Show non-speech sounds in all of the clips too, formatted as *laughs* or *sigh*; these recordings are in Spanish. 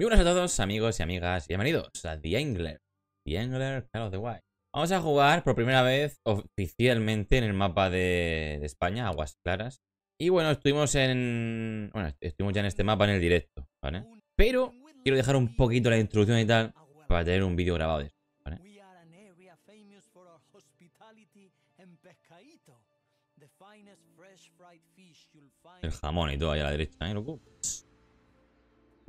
Muy buenas a todos, amigos y amigas, bienvenidos a The Angler, The Angler Call of the Wild. Vamos a jugar por primera vez oficialmente en el mapa de, España, Aguas Claras. Y bueno, estuvimos en... Bueno, estuvimos ya en este mapa en el directo, ¿vale? Pero quiero dejar un poquito la introducción y tal para tener un vídeo grabado ¿vale? El jamón y todo allá a la derecha, ¿eh, loco?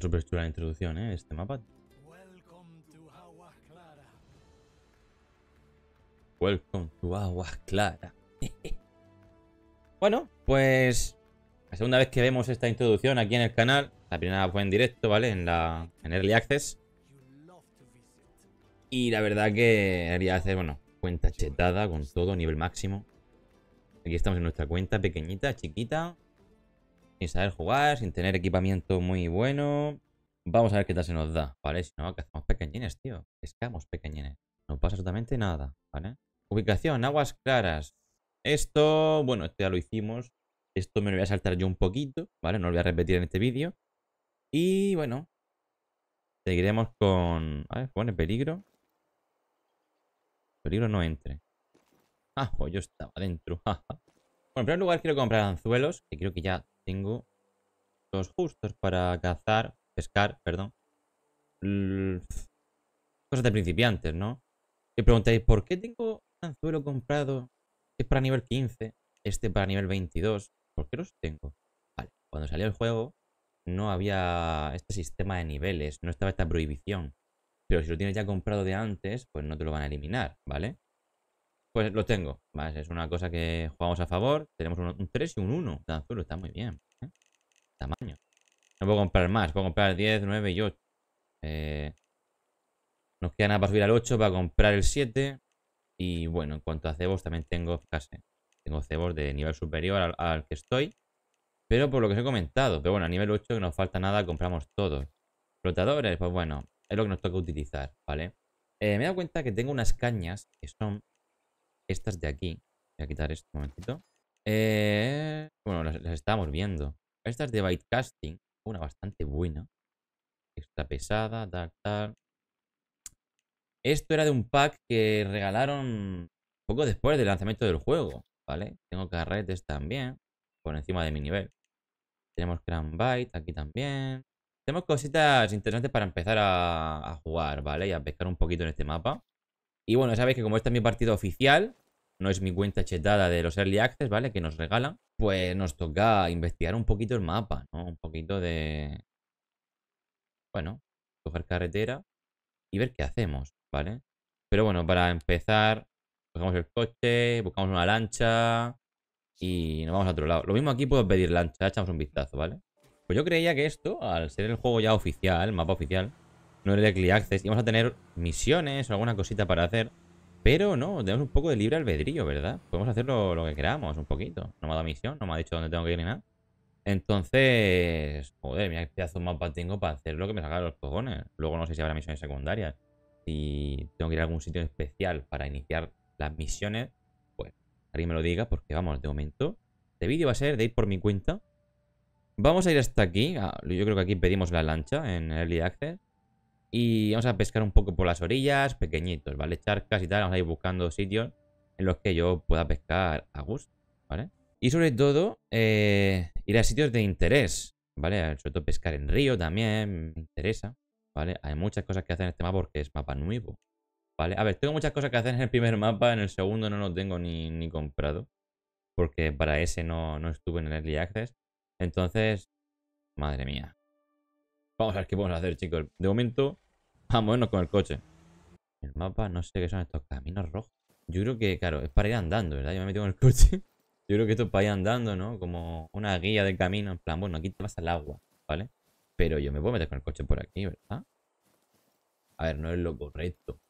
Super chula la introducción, ¿eh? Este mapa. Welcome to Aguas Clara. *laughs* bueno, pues la segunda vez que vemos esta introducción aquí en el canal. La primera fue en directo, ¿vale? En la en Early Access. Y la verdad que haría hacer, bueno, cuenta chetada con todo, nivel máximo. Aquí estamos en nuestra cuenta pequeñita, chiquita sin saber jugar, sin tener equipamiento muy bueno. Vamos a ver qué tal se nos da, ¿vale? Si no, que hacemos pequeñines, tío. Pescamos pequeñines. No pasa absolutamente nada, ¿vale? Ubicación, aguas claras. Esto, bueno, esto ya lo hicimos. Esto me lo voy a saltar yo un poquito, ¿vale? No lo voy a repetir en este vídeo. Y bueno, seguiremos con... A ver, pone peligro. Peligro no entre. Ah, pues yo estaba dentro. *laughs* bueno, en primer lugar quiero comprar anzuelos, que creo que ya tengo los justos para cazar, pescar, perdón. cosas de principiantes, ¿no? Que preguntáis, ¿por qué tengo anzuelo comprado? es para nivel 15, este para nivel 22. ¿Por qué los tengo? Vale, cuando salió el juego no había este sistema de niveles, no estaba esta prohibición. Pero si lo tienes ya comprado de antes, pues no te lo van a eliminar, ¿vale? Pues lo tengo. es una cosa que jugamos a favor. Tenemos un, 3 y un 1. Tan azul, está muy bien. ¿eh? Tamaño. No puedo comprar más. Puedo comprar 10, 9 y 8. Eh, nos queda nada para subir al 8, para comprar el 7. Y bueno, en cuanto a cebos, también tengo casi. Tengo cebos de nivel superior al, que estoy. Pero por lo que os he comentado. Pero bueno, a nivel 8 que nos falta nada, compramos todos. Flotadores, pues bueno, es lo que nos toca utilizar, ¿vale? Eh, me he dado cuenta que tengo unas cañas que son estas de aquí. Voy a quitar esto un momentito. Eh, bueno, las, estamos estábamos viendo. Estas de Bytecasting. Una bastante buena. Extra pesada, tal, tal. Esto era de un pack que regalaron poco después del lanzamiento del juego, ¿vale? Tengo carretes también, por encima de mi nivel. Tenemos gran aquí también. Tenemos cositas interesantes para empezar a, a, jugar, ¿vale? Y a pescar un poquito en este mapa. Y bueno, sabéis que como esta es mi partida oficial, no es mi cuenta chetada de los Early Access, ¿vale? Que nos regalan, pues nos toca investigar un poquito el mapa, ¿no? Un poquito de... Bueno, coger carretera y ver qué hacemos, ¿vale? Pero bueno, para empezar, cogemos el coche, buscamos una lancha y nos vamos a otro lado. Lo mismo aquí puedo pedir lancha, echamos un vistazo, ¿vale? Pues yo creía que esto, al ser el juego ya oficial, el mapa oficial, no el early access. Y vamos a tener misiones o alguna cosita para hacer. Pero no, tenemos un poco de libre albedrío, ¿verdad? Podemos hacerlo lo, que queramos, un poquito. No me ha dado misión, no me ha dicho dónde tengo que ir ni nada. Entonces, joder, mira qué pedazo de mapa tengo para hacer lo que me salga de los cojones. Luego no sé si habrá misiones secundarias. Si tengo que ir a algún sitio especial para iniciar las misiones, pues alguien me lo diga, porque vamos, de momento, este vídeo va a ser de ir por mi cuenta. Vamos a ir hasta aquí. Ah, yo creo que aquí pedimos la lancha en Early Access. Y vamos a pescar un poco por las orillas, pequeñitos, ¿vale? Charcas y tal, vamos a ir buscando sitios en los que yo pueda pescar a gusto, ¿vale? Y sobre todo, eh, ir a sitios de interés, ¿vale? Sobre todo pescar en río también me interesa, ¿vale? Hay muchas cosas que hacer en este mapa porque es mapa nuevo, ¿vale? A ver, tengo muchas cosas que hacer en el primer mapa, en el segundo no lo tengo ni, ni comprado, porque para ese no, no estuve en el Early Access. Entonces, madre mía, Vamos a ver qué podemos hacer, chicos. De momento, vamos a con el coche. El mapa, no sé qué son estos caminos rojos. Yo creo que, claro, es para ir andando, ¿verdad? Yo me meto con el coche. *laughs* Yo creo que esto es para ir andando, ¿no? Como una guía de camino. En plan, bueno, aquí te vas al agua, ¿vale? Pero yo me puedo meter con el coche por aquí, ¿verdad? A ver, no es lo correcto.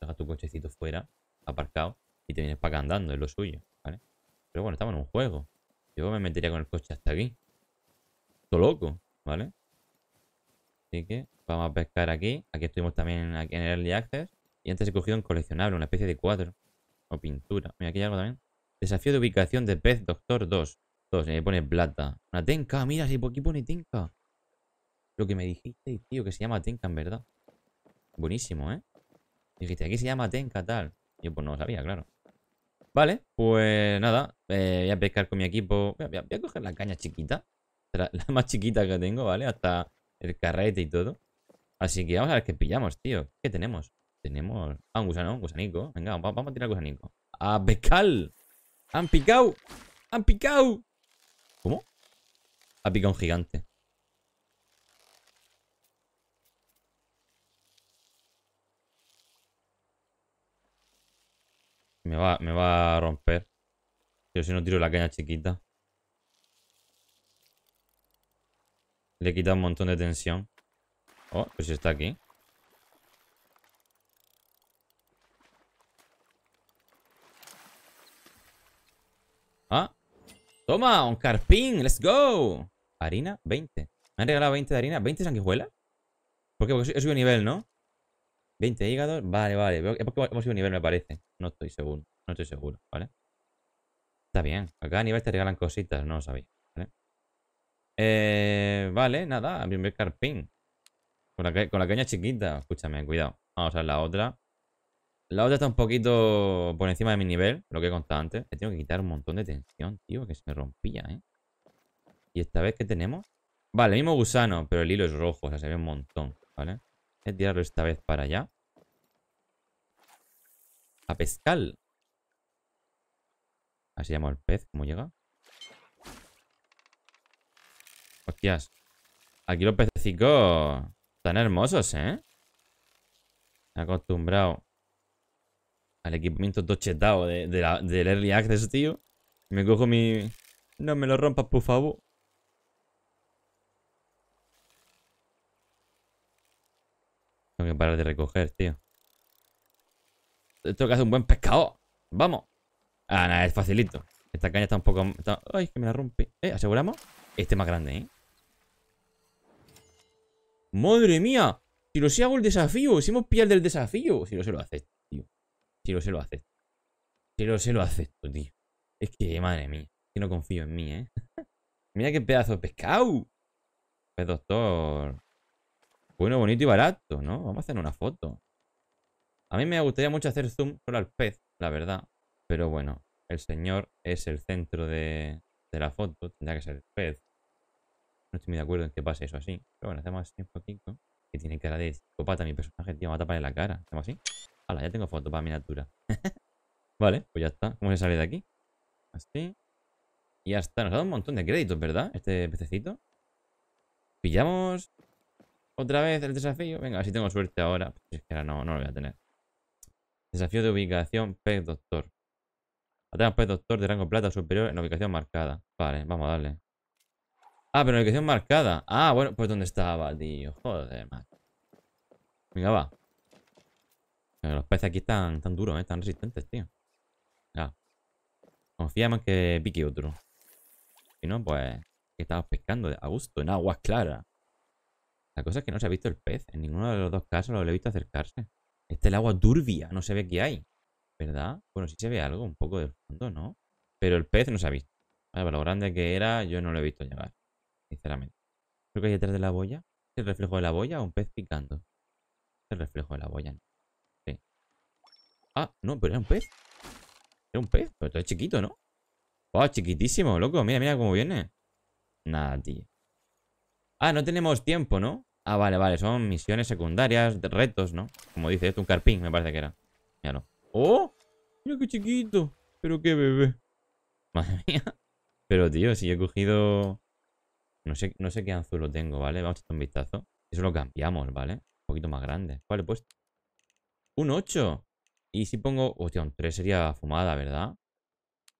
Deja tu cochecito fuera, aparcado, y te vienes para acá andando, es lo suyo, ¿vale? Pero bueno, estamos en un juego. Yo me metería con el coche hasta aquí. esto loco, ¿vale? Así que vamos a pescar aquí. Aquí estuvimos también en el Early Access. Y antes he cogido un coleccionable, una especie de cuadro. O pintura. Mira, aquí hay algo también. Desafío de ubicación de pez Doctor 2. 2, y ahí pone plata. Una tenka, mira, si por aquí pone tenka. Lo que me dijiste, tío, que se llama tenka, en verdad. Buenísimo, ¿eh? Dijiste, aquí se llama tenka, tal. Yo pues no lo sabía, claro. Vale, pues nada. Eh, voy a pescar con mi equipo. Voy a, coger la caña chiquita. la más chiquita que tengo, ¿vale? Hasta el carrete y todo. Así que vamos a ver qué pillamos, tío. ¿Qué tenemos? Tenemos... Ah, un gusano, un gusanico. Venga, vamos a tirar gusanico. ¡A Becal! ¡Han picado! ¡Han picado! ¿Cómo? Ha picado un gigante. Me va, me va a romper. Yo si no tiro la caña chiquita. Le he quitado un montón de tensión. Oh, pues está aquí. Ah. Toma, un carpín. Let's go. Harina, 20. Me han regalado 20 de harina. ¿20 sanguijuelas? ¿Por qué? Porque he subido nivel, ¿no? 20 hígados. Vale, vale. Es porque hemos subido nivel, me parece. No estoy seguro. No estoy seguro, ¿vale? Está bien. Acá a nivel te regalan cositas. No lo sabía. Eh, vale, nada, primer carpín. Con la, con la caña chiquita. Escúchame, cuidado. Vamos a ver la otra. La otra está un poquito por encima de mi nivel, lo que he contado antes. tengo que quitar un montón de tensión, tío, que se me rompía, ¿eh? ¿Y esta vez qué tenemos? Vale, mismo gusano, pero el hilo es rojo, o sea, se ve un montón, ¿vale? Voy a tirarlo esta vez para allá. A pescar. Así llamo el pez, ¿cómo llega? Hostias. Aquí los pececicos están hermosos, ¿eh? acostumbrado al equipamiento tochetado de, del Early Access, tío. Me cojo mi... No me lo rompas, por favor. Tengo que parar de recoger, tío. Esto que hace un buen pescado. ¡Vamos! Ah, nada, es facilito. Esta caña está un poco... ¡Ay, que me la rompe. ¿Eh? ¿Aseguramos? Este es más grande, ¿eh? Madre mía. Si lo sé, hago el desafío. Si hemos pillado el desafío. Si lo se lo acepto, tío. Si lo sé, lo acepto. Si lo sé, lo acepto, tío. Es que, madre mía. Que no confío en mí, ¿eh? *laughs* Mira qué pedazo de pescado. ¡Pez pues, doctor. Bueno, bonito y barato, ¿no? Vamos a hacer una foto. A mí me gustaría mucho hacer zoom solo al pez, la verdad. Pero bueno, el señor es el centro de, de la foto. Tendrá que ser el pez. No estoy muy de acuerdo en que pase eso así. Pero bueno, hacemos tiempo un poquito. Que tiene cara de psicopata mi personaje, tío. Me va a en la cara. Hacemos así. Hala, ya tengo foto para miniatura. *laughs* vale, pues ya está. ¿Cómo se sale de aquí? Así. Y ya está. Nos ha dado un montón de créditos, ¿verdad? Este pececito. Pillamos otra vez el desafío. Venga, así si tengo suerte ahora. Pues es que ahora no, no lo voy a tener. Desafío de ubicación pez doctor. atrás pez doctor de rango plata superior en ubicación marcada. Vale, vamos a darle. Ah, pero la ubicación marcada. Ah, bueno, pues ¿dónde estaba, tío? Joder, man. Venga, va. Los peces aquí están tan duros, ¿eh? resistentes, tío. Ya. Confía más que pique otro. Si no, pues... Que estaba pescando a gusto, en aguas claras. La cosa es que no se ha visto el pez. En ninguno de los dos casos lo he visto acercarse. Este es el agua turbia. No se ve qué hay. ¿Verdad? Bueno, sí se ve algo, un poco del fondo, ¿no? Pero el pez no se ha visto. para lo grande que era, yo no lo he visto llegar sinceramente. Creo que hay detrás de la boya. ¿Es el reflejo de la boya o un pez picando? ¿Es el reflejo de la boya. No. Sí. Ah, no, pero era un pez. Era un pez, pero todo es chiquito, ¿no? ¡Wow! Chiquitísimo, loco. Mira, mira cómo viene. Nada, tío. Ah, no tenemos tiempo, ¿no? Ah, vale, vale. Son misiones secundarias, retos, ¿no? Como dice esto, un carpín, me parece que era. no. ¡Oh! Mira qué chiquito. Pero qué bebé. *laughs* Madre mía. Pero, tío, si he cogido no sé, no sé qué anzuelo tengo, ¿vale? Vamos a echar un vistazo. Eso lo cambiamos, ¿vale? Un poquito más grande. ¿Cuál he puesto? Un 8. Y si pongo... Hostia, un 3 sería fumada, ¿verdad?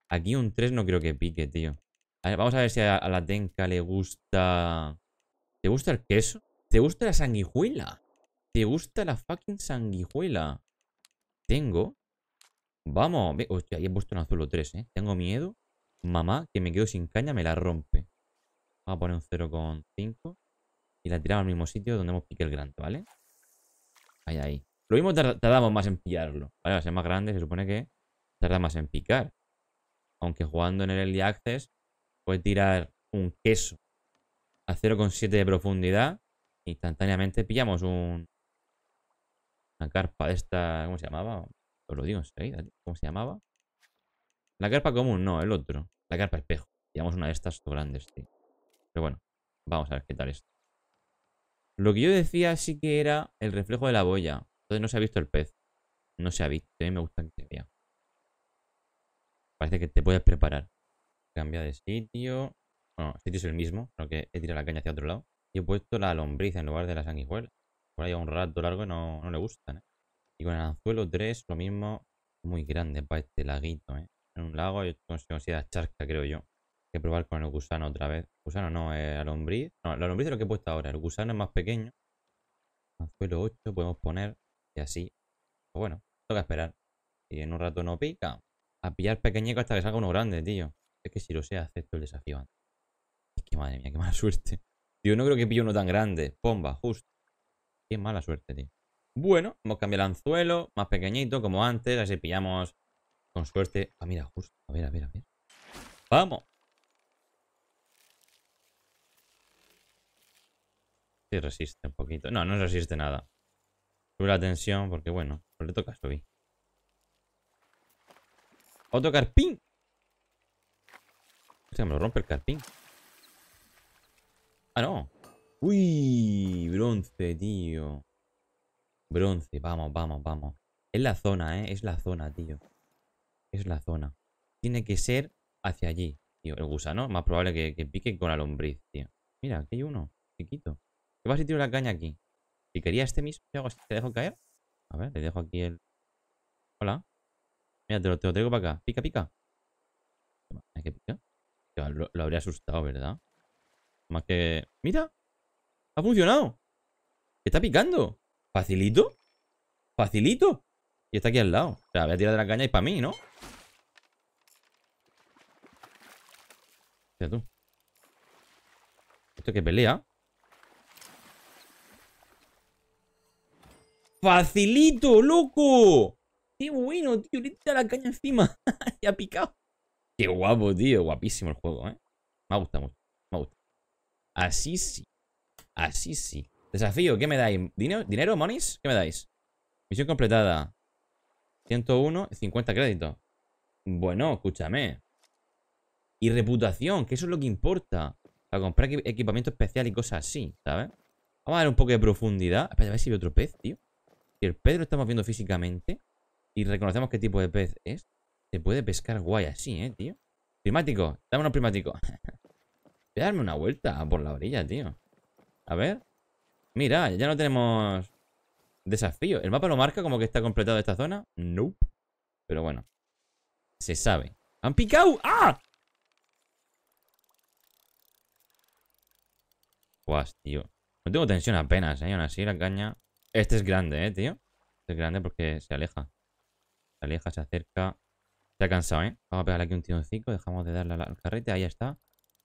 Aquí un 3 no creo que pique, tío. vamos a ver si a, la Tenka le gusta... ¿Te gusta el queso? ¿Te gusta la sanguijuela? ¿Te gusta la fucking sanguijuela? Tengo. Vamos. Hostia, ahí he puesto un azul 3, ¿eh? Tengo miedo. Mamá, que me quedo sin caña, me la rompe. Vamos a poner un 0,5 y la tiramos al mismo sitio donde hemos piqué el granto ¿vale? Ahí, ahí. Lo mismo tardamos más en pillarlo, ¿vale? a ser más grande se supone que tarda más en picar. Aunque jugando en el Early Access puede tirar un queso a 0,7 de profundidad. Instantáneamente pillamos un... Una carpa de esta... ¿Cómo se llamaba? Os lo digo ¿Cómo se llamaba? La carpa común, no, el otro. La carpa espejo. Pillamos una de estas grandes, tío. Pero bueno, vamos a ver qué tal esto. Lo que yo decía sí que era el reflejo de la boya. Entonces no se ha visto el pez. No se ha visto. A mí me gusta que Parece que te puedes preparar. Cambia de sitio. Bueno, el sitio es el mismo, lo que he tirado la caña hacia otro lado. Y he puesto la lombriz en lugar de la sanguijuela. Por ahí a un rato largo no, no le gustan, Y con el anzuelo 3, lo mismo. Muy grande para este laguito, ¿eh? En un lago yo considera charca, creo yo que probar con el gusano otra vez. Gusano no, es eh, alombrí. No, el es lo que he puesto ahora. El gusano es más pequeño. Anzuelo ah, 8 podemos poner y así. Pues bueno, toca esperar. y en un rato no pica, a pillar pequeñeco hasta que salga uno grande, tío. Es que si lo sé, acepto el desafío antes. Es que madre mía, qué *laughs* mala suerte. Tío, no creo que pille uno tan grande. Pomba, justo. Qué mala suerte, tío. Bueno, hemos cambiado el anzuelo, más pequeñito, como antes. Así pillamos con suerte. Ah, mira, justo. A ver, a ver, a ver. ¡Vamos! Sí, resiste un poquito. No, no resiste nada. Sube la tensión porque, bueno, no pues le toca subir. Otro carpín. Se me lo rompe el carpín. Ah, no. Uy, bronce, tío. Bronce, vamos, vamos, vamos. Es la zona, ¿eh? Es la zona, tío. Es la zona. Tiene que ser hacia allí, tío. El gusano, más probable que, que pique con la lombriz, tío. Mira, aquí hay uno, chiquito. ¿Qué a si tiro la caña aquí? Si quería este mismo, ¿Te dejo caer? A ver, le dejo aquí el... Hola. Mira, te lo, te traigo para acá. Pica, pica. que pica? Lo, habría asustado, ¿verdad? Más que... ¡Mira! ¡Ha funcionado! está picando? ¿Facilito? ¿Facilito? Y está aquí al lado. O sea, voy a tirar de la caña y para mí, ¿no? Mira tú. Esto que pelea. Facilito, loco. Qué bueno, tío. Le tirado la caña encima. *laughs* ya ha picado. Qué guapo, tío. Guapísimo el juego, ¿eh? Me gusta mucho. Me gusta. Así sí. Así sí. Desafío, ¿qué me dais? ¿Dinero, ¿Dinero monies? ¿Qué me dais? Misión completada. 101, 50 créditos. Bueno, escúchame. Y reputación, que eso es lo que importa. Para comprar equipamiento especial y cosas así, ¿sabes? Vamos a dar un poco de profundidad. Espera, a ver si veo otro pez, tío. Si el Pedro lo estamos viendo físicamente y reconocemos qué tipo de pez es, se puede pescar guay así, ¿eh, tío? Primático, dame unos *laughs* Voy a darme una vuelta por la orilla, tío. A ver. Mira, ya no tenemos desafío. ¿El mapa lo marca como que está completado esta zona? No. Pero bueno. Se sabe. ¡Han picado! ¡Ah! Guas, tío. No tengo tensión apenas, ¿eh? Aún así la caña este es grande, ¿eh, tío? Este es grande porque se aleja. Se aleja, se acerca. Se ha cansado, ¿eh? Vamos a pegarle aquí un tironcito. Dejamos de darle al carrete. Ahí está.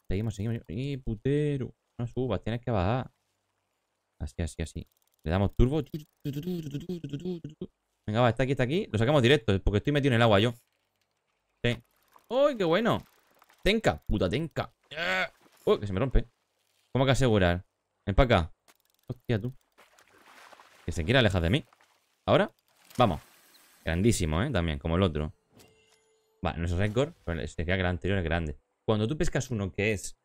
Seguimos, seguimos. ¡Eh, putero! No subas, tienes que bajar. Así, así, así. Le damos turbo. Venga, va, está aquí, está aquí. Lo sacamos directo, porque estoy metido en el agua yo. Sí. ¡Uy, qué bueno! Tenka, puta tenka. ¡Ah! ¡Uy, que se me rompe! ¿Cómo que asegurar? Empaca. para Hostia, tú. Que se quiera alejar de mí. Ahora, vamos. Grandísimo, ¿eh? También, como el otro. Vale, es récord, pero este que el anterior es grande. Cuando tú pescas uno que es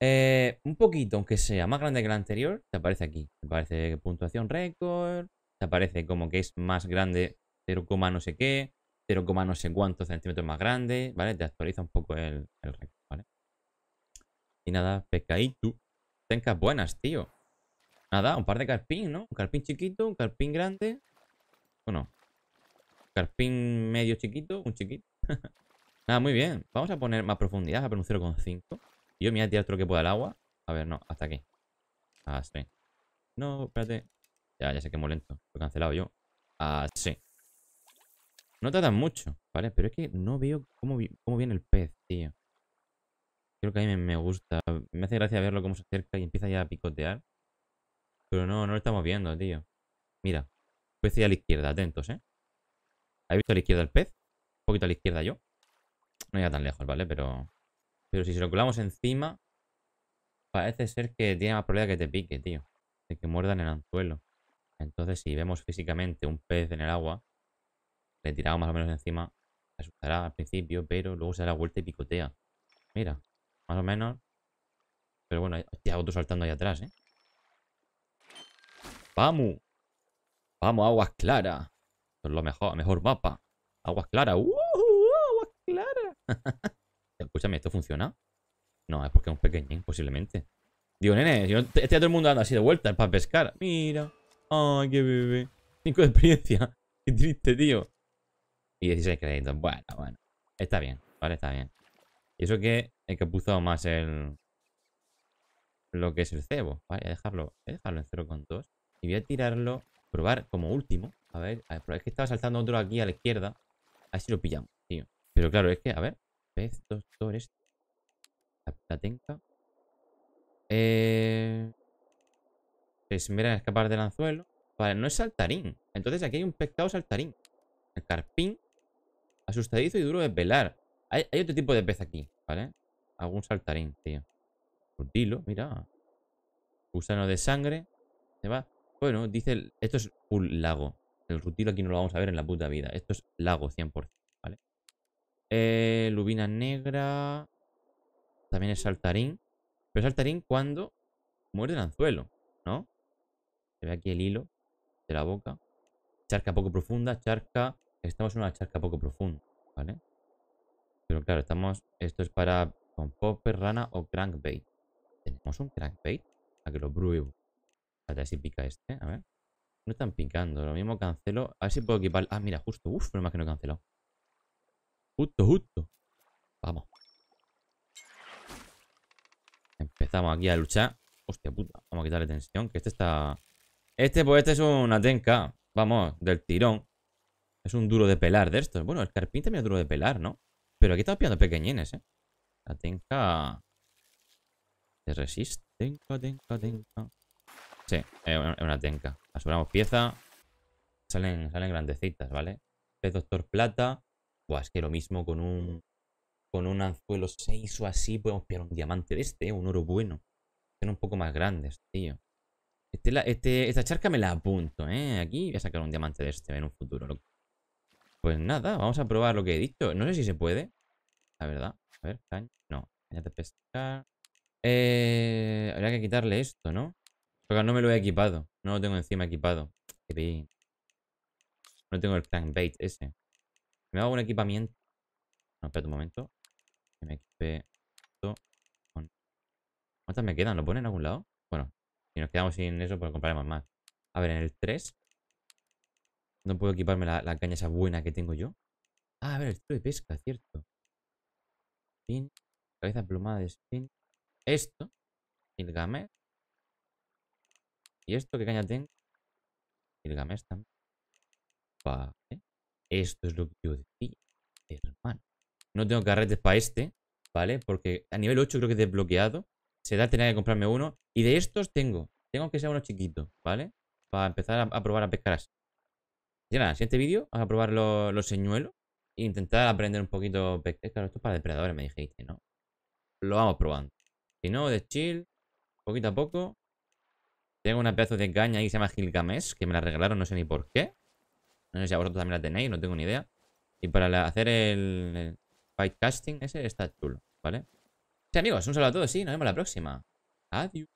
eh, un poquito, aunque sea más grande que el anterior, te aparece aquí. Te aparece puntuación récord, te aparece como que es más grande 0, no sé qué, 0, no sé cuántos centímetros más grande, ¿vale? Te actualiza un poco el, récord, ¿vale? Y nada, tú Tencas buenas, tío. Nada, un par de carpín, ¿no? Un carpín chiquito, un carpín grande. Bueno, carpín medio chiquito, un chiquito. *laughs* Nada, muy bien. Vamos a poner más profundidad, a poner un 0,5. Yo me voy a tirar otro que pueda al agua. A ver, no, hasta aquí. Ah, No, espérate. Ya, ya sé que es muy lento. Lo he cancelado yo. Ah, sí. No tardan mucho, ¿vale? Pero es que no veo cómo, cómo viene el pez, tío. Creo que a mí me gusta. Me hace gracia verlo cómo se acerca y empieza ya a picotear. Pero no, no lo estamos viendo, tío. Mira. Pez a la izquierda, atentos, ¿eh? ¿Habéis visto a la izquierda el pez? Un poquito a la izquierda yo. No llega tan lejos, ¿vale? Pero. Pero si se lo colamos encima. Parece ser que tiene más probabilidad que te pique, tío. De que muerdan el anzuelo. Entonces, si vemos físicamente un pez en el agua, le tiramos más o menos encima. asustará al principio, pero luego se da la vuelta y picotea. Mira, más o menos. Pero bueno, ya otro saltando ahí atrás, ¿eh? Vamos. Vamos, aguas claras. es lo mejor, mejor mapa. Aguas claras. ¡Uh! aguas claras. *laughs* Escúchame, ¿esto funciona? No, es porque es un pequeño, posiblemente. Digo, nene, yo, este todo el mundo anda así de vuelta para pescar. Mira. Ay, qué bebé. Cinco de experiencia. *laughs* Qué triste, tío. Y 16 créditos. Bueno, bueno. Está bien, vale, está bien. Y eso que he capuzado más el... Lo que es el cebo. Vale, a dejarlo, a dejarlo en 0,2. Y voy a tirarlo, probar como último. A ver, a es que estaba saltando otro aquí a la izquierda. A ver si lo pillamos, tío. Pero claro, es que, a ver. Pez, doctor, esto la tenca. Eh... mira escapar del anzuelo. Vale, no es saltarín. Entonces aquí hay un pescado saltarín. El carpín. Asustadizo y duro de pelar. Hay, otro tipo de pez aquí, ¿vale? Algún saltarín, tío. Curtilo, pues mira. Gusano de sangre. Se va. Bueno, dice, esto es un lago. El rutilo aquí no lo vamos a ver en la puta vida. Esto es lago 100%, ¿vale? Eh, lubina negra. También es saltarín. Pero saltarín cuando muerde el anzuelo, ¿no? Se ve aquí el hilo de la boca. Charca poco profunda, charca... Estamos en una charca poco profunda, ¿vale? Pero claro, estamos... Esto es para con popper, rana o crankbait. ¿Tenemos un crankbait? A que lo pruebo. A ver si pica este. A ver. No están picando. Lo mismo cancelo. A ver si puedo equipar. Ah, mira, justo. Uf, no más que no he cancelado. Justo, justo. Vamos. Empezamos aquí a luchar. Hostia puta. Vamos a quitarle tensión. Que este está. Este, pues, este es una tenka. Vamos, del tirón. Es un duro de pelar de estos. Bueno, el carpín también es duro de pelar, ¿no? Pero aquí estamos pillando pequeñines, ¿eh? La tenka. Se resiste. Tenka, tenka, tenka. Sí, es una, tenka. tenca. Aseguramos pieza. Salen, salen grandecitas, ¿vale? Pez Doctor Plata. Buah, es que lo mismo con un con un anzuelo 6 o así podemos pillar un diamante de este, un oro bueno. Son un poco más grandes, tío. Este, la, este, esta charca me la apunto, ¿eh? Aquí voy a sacar un diamante de este en un futuro. Pues nada, vamos a probar lo que he dicho. No sé si se puede. La verdad. A ver, caña. No, caña de pescar. Eh, habría que quitarle esto, ¿no? Porque no me lo he equipado. No lo tengo encima equipado. No tengo el bait ese. Me hago un equipamiento. No, espera un momento. me equipe esto ¿Cuántas me quedan? ¿Lo ponen en algún lado? Bueno, si nos quedamos sin eso, pues compraremos más. A ver, en el 3. No puedo equiparme la, caña esa buena que tengo yo. Ah, a ver, el de pesca, cierto. Spin. Cabeza plumada de spin. Esto. Gilgamesh. ¿Y esto qué caña tengo? Gilgamesh también. Vale. Esto es lo que yo decía, hermano. No tengo carretes para este, ¿vale? Porque a nivel 8 creo que es desbloqueado. Se da, tener que comprarme uno. Y de estos tengo. Tengo que ser uno chiquito, ¿vale? Para empezar a, probar a pescar así. Y nada, el siguiente vídeo vamos a probar los, señuelos. E intentar aprender un poquito Claro, esto es para depredadores, me dijiste, ¿no? Lo vamos probando. Si no, de chill, poquito a poco. Tengo una pedazo de caña ahí que se llama Gilgamesh, que me la regalaron, no sé ni por qué. No sé si a vosotros también la tenéis, no tengo ni idea. Y para hacer el, fight casting ese está chulo, ¿vale? Sí, amigos, un saludo a todos, y nos vemos la próxima. Adiós.